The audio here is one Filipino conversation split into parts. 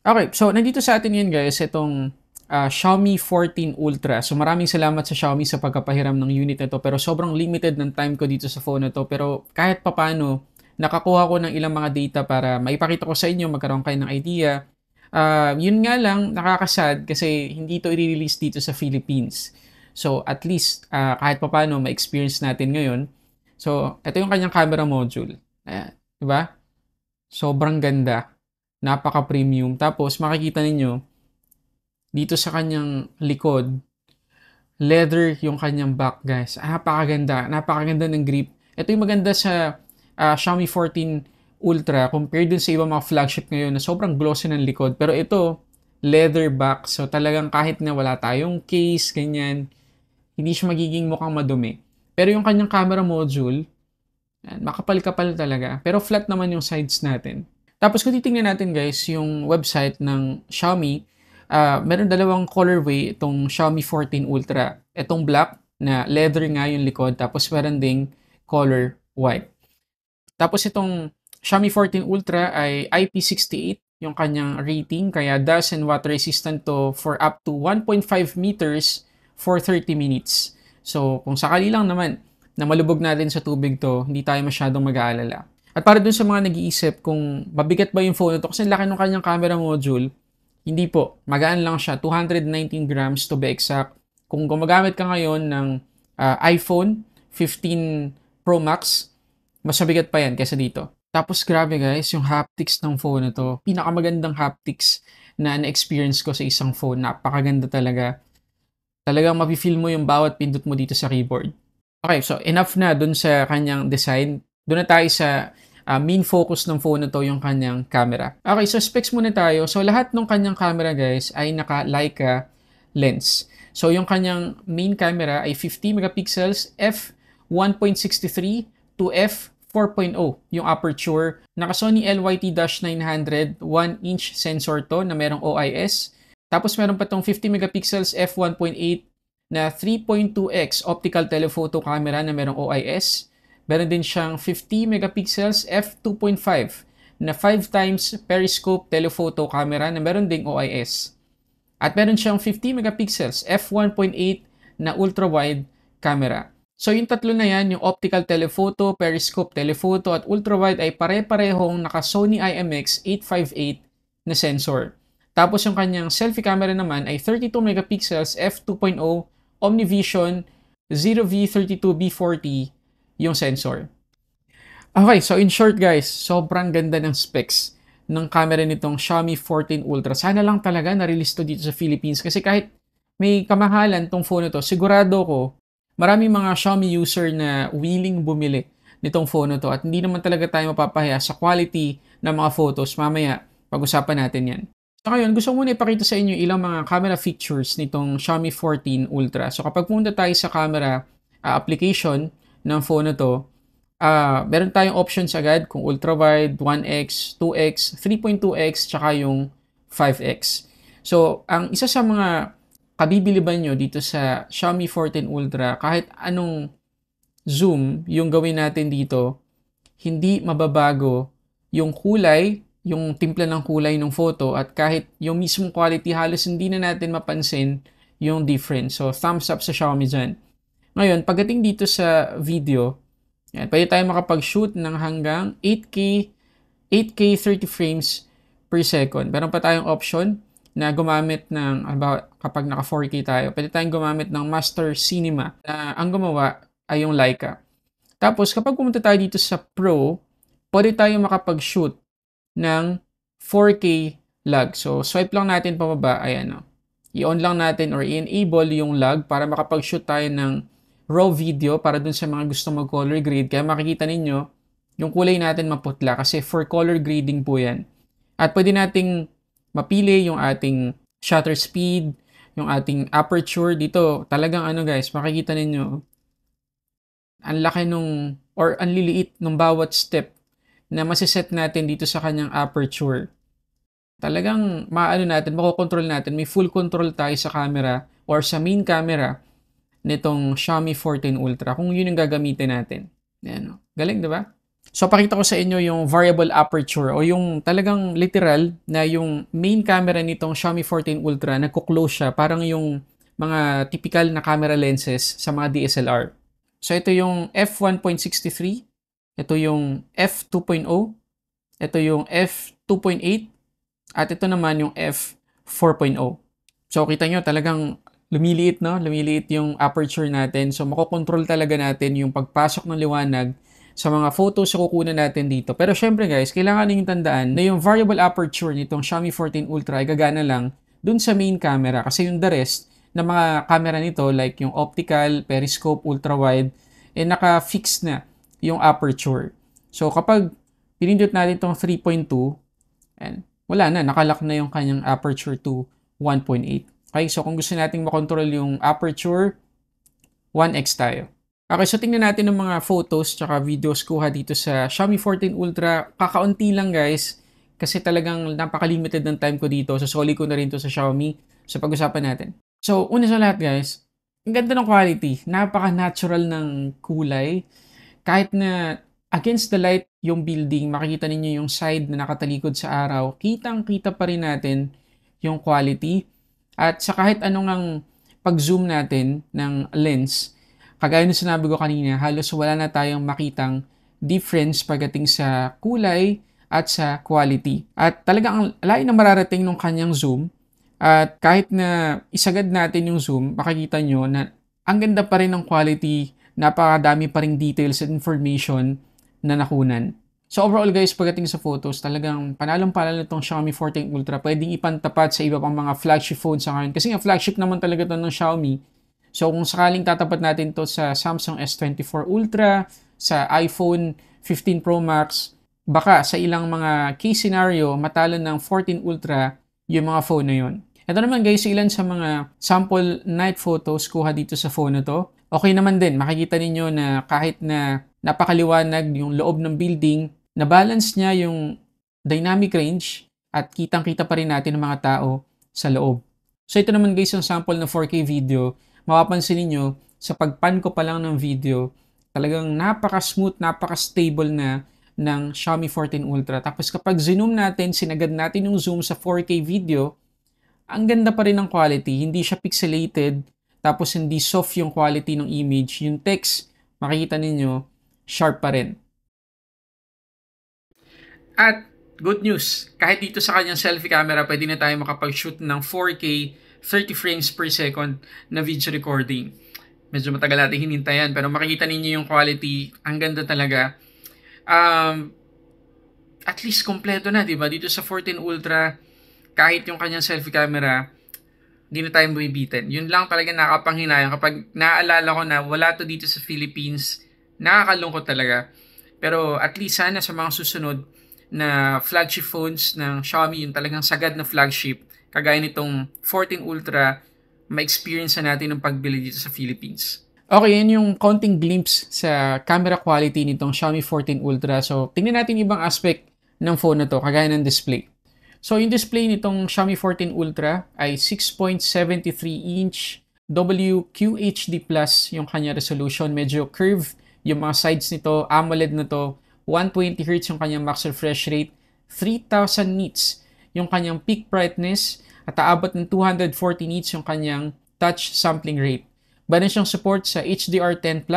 Okay, so nandito sa atin ngayon guys, itong uh, Xiaomi 14 Ultra. So maraming salamat sa Xiaomi sa pagkapahiram ng unit na to. Pero sobrang limited ng time ko dito sa phone na to. Pero kahit papano, nakakuha ko ng ilang mga data para maipakita ko sa inyo, magkaroon kayo ng idea. Uh, yun nga lang, nakakasad kasi hindi to i-release dito sa Philippines. So at least uh, kahit papano, ma-experience natin ngayon. So ito yung kanyang camera module. Ayan, diba? Sobrang ganda. Napaka-premium. Tapos, makikita ninyo, dito sa kanyang likod, leather yung kanyang back, guys. Napakaganda. Napakaganda ng grip. Ito yung maganda sa uh, Xiaomi 14 Ultra compared dun sa ibang mga flagship ngayon na sobrang glossy ng likod. Pero ito, leather back. So talagang kahit na wala tayong case, ganyan, hindi siya magiging mukhang madumi. Pero yung kanyang camera module, makapal-kapal talaga. Pero flat naman yung sides natin. Tapos kung titingnan natin guys, yung website ng Xiaomi, uh, meron dalawang colorway itong Xiaomi 14 Ultra. Itong black na leather nga yung likod tapos meron ding color white. Tapos itong Xiaomi 14 Ultra ay IP68 yung kanyang rating kaya dust and water resistant to for up to 1.5 meters for 30 minutes. So kung sakali lang naman na malubog natin sa tubig to, hindi tayo masyadong mag-aalala. At para dun sa mga nag-iisip kung mabigat ba yung phone ito kasi laki ng kanyang camera module, hindi po. Magaan lang siya. 219 grams to be exact. Kung gumagamit ka ngayon ng uh, iPhone 15 Pro Max, mas mabigat pa yan kaysa dito. Tapos grabe guys, yung haptics ng phone na to, pinakamagandang haptics na na-experience ko sa isang phone. Napakaganda talaga. Talagang mapifeel mo yung bawat pindot mo dito sa keyboard. Okay, so enough na dun sa kanyang design. Doon na tayo sa uh, main focus ng phone na to yung kanyang camera. Okay, so specs muna tayo. So lahat ng kanyang camera guys ay naka Leica lens. So yung kanyang main camera ay 50 megapixels f 1.63 to f 4.0 yung aperture. Naka Sony LYT-900 1-inch sensor to na merong OIS. Tapos meron pa tong 50 megapixels f1.8 na 3.2x optical telephoto camera na merong OIS. Meron din siyang 50 megapixels f2.5 na 5 times periscope telephoto camera na meron ding OIS. At meron siyang 50 megapixels f1.8 na ultra-wide camera. So yung tatlo na yan, yung optical telephoto, periscope telephoto at ultra-wide ay pare-parehong naka Sony IMX858 na sensor. Tapos yung kanyang selfie camera naman ay 32 megapixels f2.0 OmniVision 0V32B40 yung sensor. Okay, so in short guys, sobrang ganda ng specs ng camera nitong Xiaomi 14 Ultra. Sana lang talaga na-release to dito sa Philippines kasi kahit may kamahalan tong phone to, sigurado ko marami mga Xiaomi user na willing bumili nitong phone to at hindi naman talaga tayo mapapahiya sa quality ng mga photos. Mamaya, pag-usapan natin yan. So ngayon, gusto ko muna ipakita sa inyo ilang mga camera features nitong Xiaomi 14 Ultra. So kapag punta tayo sa camera uh, application, ng phone na to, uh, meron tayong options agad kung ultra wide, 1x, 2x, 3.2x, tsaka yung 5x. So, ang isa sa mga kabibiliban nyo dito sa Xiaomi 14 Ultra, kahit anong zoom yung gawin natin dito, hindi mababago yung kulay, yung timpla ng kulay ng photo at kahit yung mismong quality halos hindi na natin mapansin yung difference. So, thumbs up sa Xiaomi dyan. Ngayon, pagdating dito sa video, yan, pwede tayo makapag-shoot ng hanggang 8K, 8K 30 frames per second. Meron pa tayong option na gumamit ng, halimbawa, kapag naka 4K tayo, pwede tayong gumamit ng Master Cinema na ang gumawa ay yung Leica. Tapos, kapag pumunta tayo dito sa Pro, pwede tayong makapag-shoot ng 4K log. So, swipe lang natin pababa, ayan o. Oh. No? I-on lang natin or i-enable yung log para makapag-shoot tayo ng raw video para dun sa mga gusto mag-color grade. Kaya makikita ninyo, yung kulay natin maputla kasi for color grading po yan. At pwede nating mapili yung ating shutter speed, yung ating aperture dito. Talagang ano guys, makikita ninyo, ang laki nung, or ang liliit nung bawat step na masiset natin dito sa kanyang aperture. Talagang maano natin, makokontrol natin, may full control tayo sa camera or sa main camera nitong Xiaomi 14 Ultra kung yun yung gagamitin natin. Ayan, no? Oh. Galing, di ba? So, pakita ko sa inyo yung variable aperture o yung talagang literal na yung main camera nitong Xiaomi 14 Ultra, nagko-close siya. Parang yung mga typical na camera lenses sa mga DSLR. So, ito yung f1.63, ito yung f2.0, ito yung f2.8, at ito naman yung f4.0. So, kita nyo talagang lumiliit no, lumiliit yung aperture natin. So makokontrol talaga natin yung pagpasok ng liwanag sa mga photos sa kukunan natin dito. Pero syempre guys, kailangan ninyong tandaan na yung variable aperture nitong Xiaomi 14 Ultra ay gagana lang dun sa main camera kasi yung the rest na mga camera nito like yung optical, periscope, ultra wide eh naka-fix na yung aperture. So kapag pinindot natin tong 3.2 and wala na, nakalock na yung kanyang aperture to 1.8. Okay, so kung gusto nating makontrol yung aperture, 1x tayo. Okay, so tingnan natin ng mga photos tsaka videos kuha dito sa Xiaomi 14 Ultra. Kakaunti lang guys, kasi talagang napaka-limited ng time ko dito. So Sasoli ko na rin to sa Xiaomi. So pag-usapan natin. So una sa lahat guys, ang ganda ng quality. Napaka-natural ng kulay. Kahit na against the light yung building, makikita ninyo yung side na nakatalikod sa araw, kitang-kita pa rin natin yung quality. At sa kahit anong ang pag-zoom natin ng lens, kagaya na sinabi ko kanina, halos wala na tayong makitang difference pagdating sa kulay at sa quality. At talaga ang layo na mararating ng kanyang zoom at kahit na isagad natin yung zoom, makikita nyo na ang ganda pa rin ng quality, napakadami pa rin details at information na nakunan. So overall guys, pagdating sa photos, talagang panalang-panalo itong Xiaomi 14 Ultra. Pwedeng ipantapat sa iba pang mga flagship phones sa ngayon. Kasi nga flagship naman talaga ito ng Xiaomi. So kung sakaling tatapat natin to sa Samsung S24 Ultra, sa iPhone 15 Pro Max, baka sa ilang mga case scenario, matalo ng 14 Ultra yung mga phone na yun. Ito naman guys, ilan sa mga sample night photos kuha dito sa phone na to. Okay naman din, makikita ninyo na kahit na napakaliwanag yung loob ng building, na-balance niya yung dynamic range at kitang-kita pa rin natin ng mga tao sa loob. So ito naman guys yung sample ng 4K video. Mapapansin ninyo, sa pagpan ko pa lang ng video, talagang napaka-smooth, napaka-stable na ng Xiaomi 14 Ultra. Tapos kapag zoom natin, sinagad natin yung zoom sa 4K video, ang ganda pa rin ng quality. Hindi siya pixelated, tapos hindi soft yung quality ng image. Yung text, makikita ninyo, sharp pa rin. At good news, kahit dito sa kanyang selfie camera, pwede na tayo makapag-shoot ng 4K 30 frames per second na video recording. Medyo matagal natin hinintayan pero makikita ninyo yung quality, ang ganda talaga. Um, at least kompleto na, 'di ba? Dito sa 14 Ultra, kahit yung kanyang selfie camera, hindi na tayo mabibitin. Yun lang talaga nakapanghinayang. Kapag naaalala ko na wala to dito sa Philippines, nakakalungkot talaga. Pero at least sana sa mga susunod, na flagship phones ng Xiaomi, yung talagang sagad na flagship, kagaya nitong 14 Ultra, ma-experience na natin ng pagbili dito sa Philippines. Okay, yan yung counting glimpse sa camera quality nitong Xiaomi 14 Ultra. So, tingnan natin ibang aspect ng phone na to, kagaya ng display. So, yung display nitong Xiaomi 14 Ultra ay 6.73 inch WQHD+, yung kanya resolution. Medyo curved yung mga sides nito. AMOLED na to. 120 Hz yung kanyang max refresh rate, 3,000 nits yung kanyang peak brightness, at aabot ng 240 nits yung kanyang touch sampling rate. Meron siyang support sa HDR10+,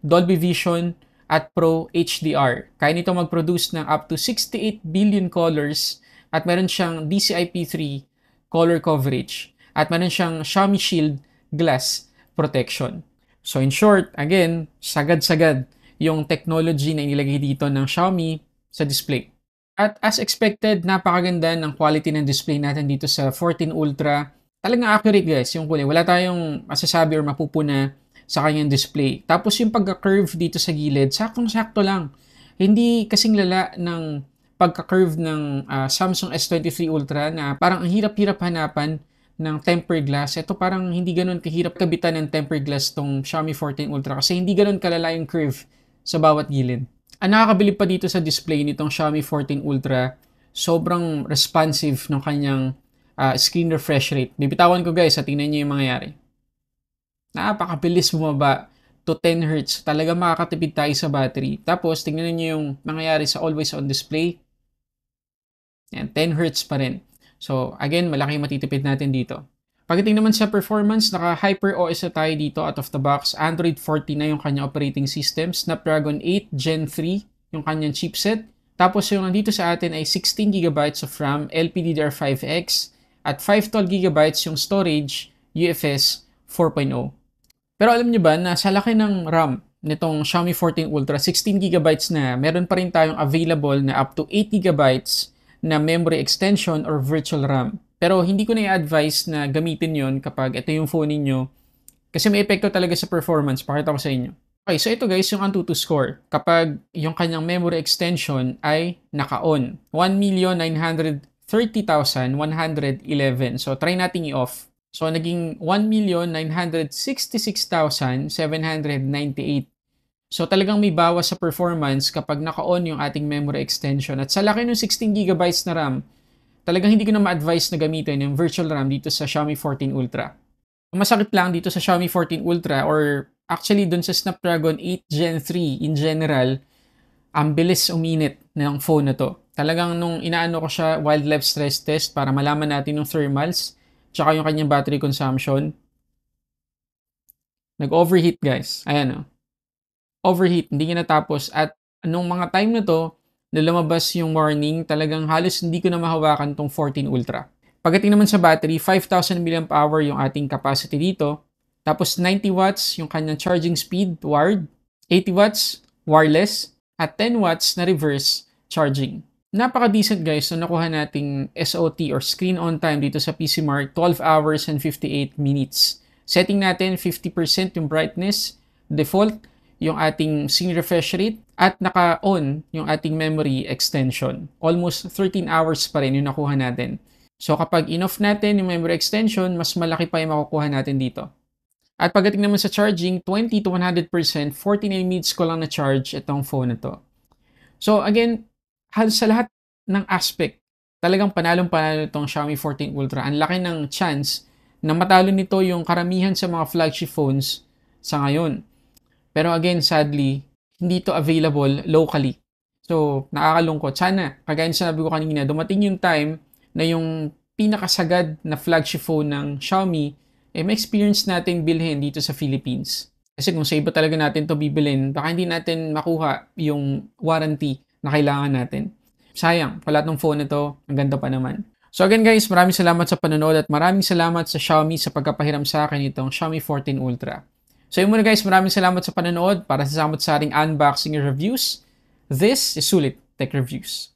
Dolby Vision, at Pro HDR. Kaya nito mag-produce ng up to 68 billion colors at meron siyang DCI-P3 color coverage at meron siyang Xiaomi Shield glass protection. So in short, again, sagad-sagad yung technology na inilagay dito ng Xiaomi sa display. At as expected, napakaganda ng quality ng display natin dito sa 14 Ultra. Talagang accurate guys yung kulay. Wala tayong masasabi or mapupuna sa kanyang display. Tapos yung pagka-curve dito sa gilid, saktong-sakto lang. Hindi kasing lala ng pagka-curve ng uh, Samsung S23 Ultra na parang ang hirap-hirap hanapan ng tempered glass. Ito parang hindi ganun kahirap kabitan ng tempered glass tong Xiaomi 14 Ultra kasi hindi ganun kalala yung curve sa bawat gilid. Ang nakakabilib pa dito sa display nitong Xiaomi 14 Ultra, sobrang responsive ng kanyang uh, screen refresh rate. Bibitawan ko guys, at tingnan niyo yung mangyayari. Napakabilis bumaba to 10 Hz. Talaga makakatipid tayo sa battery. Tapos, tingnan niyo yung mangyayari sa always on display. Yan, 10 Hz pa rin. So, again, malaki matitipid natin dito. Pagdating naman sa performance, naka Hyper OS na tayo dito out of the box. Android 14 na yung kanya operating system, Snapdragon 8 Gen 3 yung kanyang chipset. Tapos yung nandito sa atin ay 16GB of RAM, LPDDR5X, at 512GB yung storage, UFS 4.0. Pero alam nyo ba na sa laki ng RAM nitong Xiaomi 14 Ultra, 16GB na, meron pa rin tayong available na up to 8GB na memory extension or virtual RAM. Pero hindi ko na i-advise na gamitin yon kapag ito yung phone ninyo kasi may epekto talaga sa performance. Pakita ko sa inyo. Okay, so ito guys yung Antutu score. Kapag yung kanyang memory extension ay naka-on. 1,930,111. So try natin i-off. So naging 1,966,798. So talagang may bawas sa performance kapag naka-on yung ating memory extension. At sa laki ng 16GB na RAM, talagang hindi ko na ma-advise na gamitin yung virtual RAM dito sa Xiaomi 14 Ultra. masakit lang dito sa Xiaomi 14 Ultra or actually dun sa Snapdragon 8 Gen 3 in general, ang bilis uminit ng phone na to. Talagang nung inaano ko siya wildlife stress test para malaman natin yung thermals tsaka yung kanyang battery consumption. Nag-overheat guys. Ayan o. Oh. Overheat. Hindi niya natapos. At nung mga time na to, na lumabas yung morning, talagang halos hindi ko na mahawakan tong 14 Ultra. Pagdating naman sa battery, 5,000 mAh yung ating capacity dito. Tapos 90 watts yung kanyang charging speed wired, 80 watts wireless, at 10 watts na reverse charging. Napaka-decent guys na nakuha nating SOT or screen on time dito sa PC Mark, 12 hours and 58 minutes. Setting natin 50% yung brightness, default, yung ating sync refresh rate at naka-on yung ating memory extension. Almost 13 hours pa rin yung nakuha natin. So kapag in-off natin yung memory extension, mas malaki pa yung makukuha natin dito. At pagdating naman sa charging, 20 to 100%, 49 minutes ko lang na-charge itong phone na to. So again, halos sa lahat ng aspect, talagang panalong-panalo itong Xiaomi 14 Ultra. Ang laki ng chance na matalo nito yung karamihan sa mga flagship phones sa ngayon. Pero again, sadly, hindi to available locally. So, nakakalungkot. Sana, kagaya sinabi ko kanina, dumating yung time na yung pinakasagad na flagship phone ng Xiaomi, eh, may experience natin bilhin dito sa Philippines. Kasi kung sa iba talaga natin to bibilin, baka hindi natin makuha yung warranty na kailangan natin. Sayang, pala tong phone nito, Ang ganda pa naman. So again guys, maraming salamat sa panonood at maraming salamat sa Xiaomi sa pagkapahiram sa akin itong Xiaomi 14 Ultra. So yun muna guys, maraming salamat sa panonood para sa samot sa ating unboxing reviews. This is Sulit Tech Reviews.